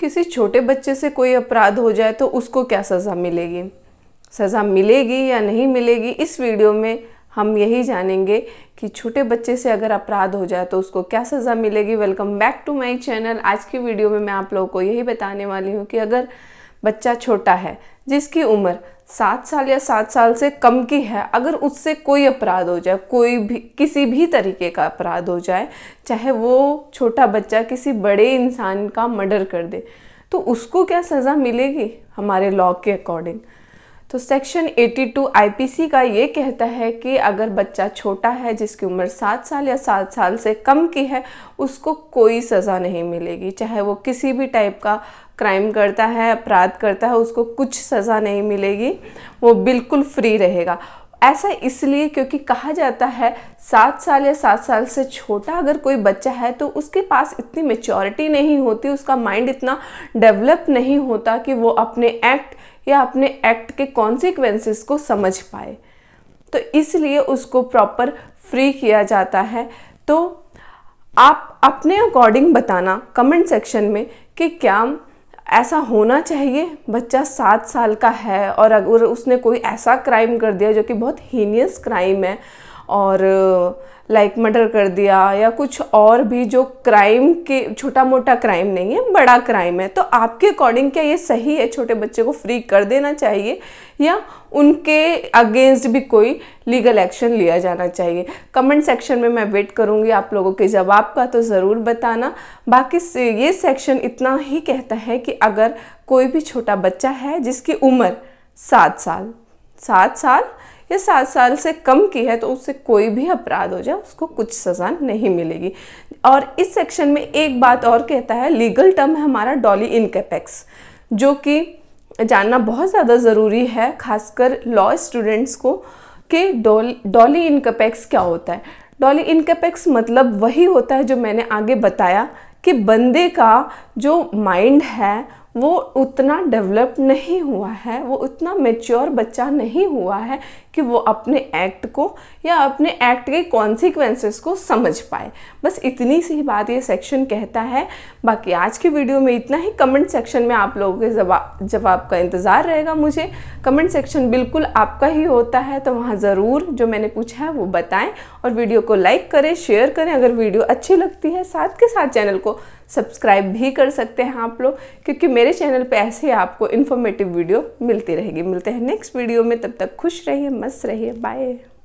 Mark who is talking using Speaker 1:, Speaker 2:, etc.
Speaker 1: किसी छोटे बच्चे से कोई अपराध हो जाए तो उसको क्या सज़ा मिलेगी सज़ा मिलेगी या नहीं मिलेगी इस वीडियो में हम यही जानेंगे कि छोटे बच्चे से अगर अपराध हो जाए तो उसको क्या सज़ा मिलेगी welcome back to my channel आज की वीडियो में मैं आप लोगों को यही बताने वाली हूँ कि अगर बच्चा छोटा है जिसकी उम्र सात साल या सात साल से कम की है अगर उससे कोई अपराध हो जाए कोई भी किसी भी तरीके का अपराध हो जाए चाहे वो छोटा बच्चा किसी बड़े इंसान का मर्डर कर दे तो उसको क्या सज़ा मिलेगी हमारे लॉ के अकॉर्डिंग तो सेक्शन 82 आईपीसी का ये कहता है कि अगर बच्चा छोटा है जिसकी उम्र सात साल या सात साल से कम की है उसको कोई सज़ा नहीं मिलेगी चाहे वो किसी भी टाइप का क्राइम करता है अपराध करता है उसको कुछ सज़ा नहीं मिलेगी वो बिल्कुल फ्री रहेगा ऐसा इसलिए क्योंकि कहा जाता है सात साल या सात साल से छोटा अगर कोई बच्चा है तो उसके पास इतनी मेच्योरिटी नहीं होती उसका माइंड इतना डेवलप नहीं होता कि वो अपने एक्ट या अपने एक्ट के कॉन्सिक्वेंसेस को समझ पाए तो इसलिए उसको प्रॉपर फ्री किया जाता है तो आप अपने अकॉर्डिंग बताना कमेंट सेक्शन में कि क्या ऐसा होना चाहिए बच्चा सात साल का है और अगर उसने कोई ऐसा क्राइम कर दिया जो कि बहुत हीनियस क्राइम है और लाइक like मर्डर कर दिया या कुछ और भी जो क्राइम के छोटा मोटा क्राइम नहीं है बड़ा क्राइम है तो आपके अकॉर्डिंग क्या ये सही है छोटे बच्चे को फ्री कर देना चाहिए या उनके अगेंस्ट भी कोई लीगल एक्शन लिया जाना चाहिए कमेंट सेक्शन में मैं वेट करूँगी आप लोगों के जवाब का तो ज़रूर बताना बाकी ये सेक्शन इतना ही कहता है कि अगर कोई भी छोटा बच्चा है जिसकी उम्र सात साल सात साल या सात साल से कम की है तो उससे कोई भी अपराध हो जाए उसको कुछ सज़ा नहीं मिलेगी और इस सेक्शन में एक बात और कहता है लीगल टर्म है हमारा डॉली इनकेपेक्स जो कि जानना बहुत ज़्यादा ज़रूरी है खासकर लॉ स्टूडेंट्स को कि डॉली इनकेपेक्स क्या होता है डॉली इनकेपेक्स मतलब वही होता है जो मैंने आगे बताया कि बंदे का जो माइंड है वो उतना डेवलप नहीं हुआ है वो उतना मेच्योर बच्चा नहीं हुआ है कि वो अपने एक्ट को या अपने एक्ट के कॉन्सिक्वेंसेस को समझ पाए बस इतनी सी बात ये सेक्शन कहता है बाकी आज की वीडियो में इतना ही कमेंट सेक्शन में आप लोगों के जवाब जवाब का इंतज़ार रहेगा मुझे कमेंट सेक्शन बिल्कुल आपका ही होता है तो वहाँ ज़रूर जो मैंने पूछा है वो बताएं और वीडियो को लाइक करें शेयर करें अगर वीडियो अच्छी लगती है साथ के साथ चैनल को सब्सक्राइब भी कर सकते हैं आप लोग क्योंकि मेरे चैनल पे ऐसे ही आपको इन्फॉर्मेटिव वीडियो मिलती रहेगी मिलते हैं नेक्स्ट वीडियो में तब तक खुश रहिए मस्त रहिए बाय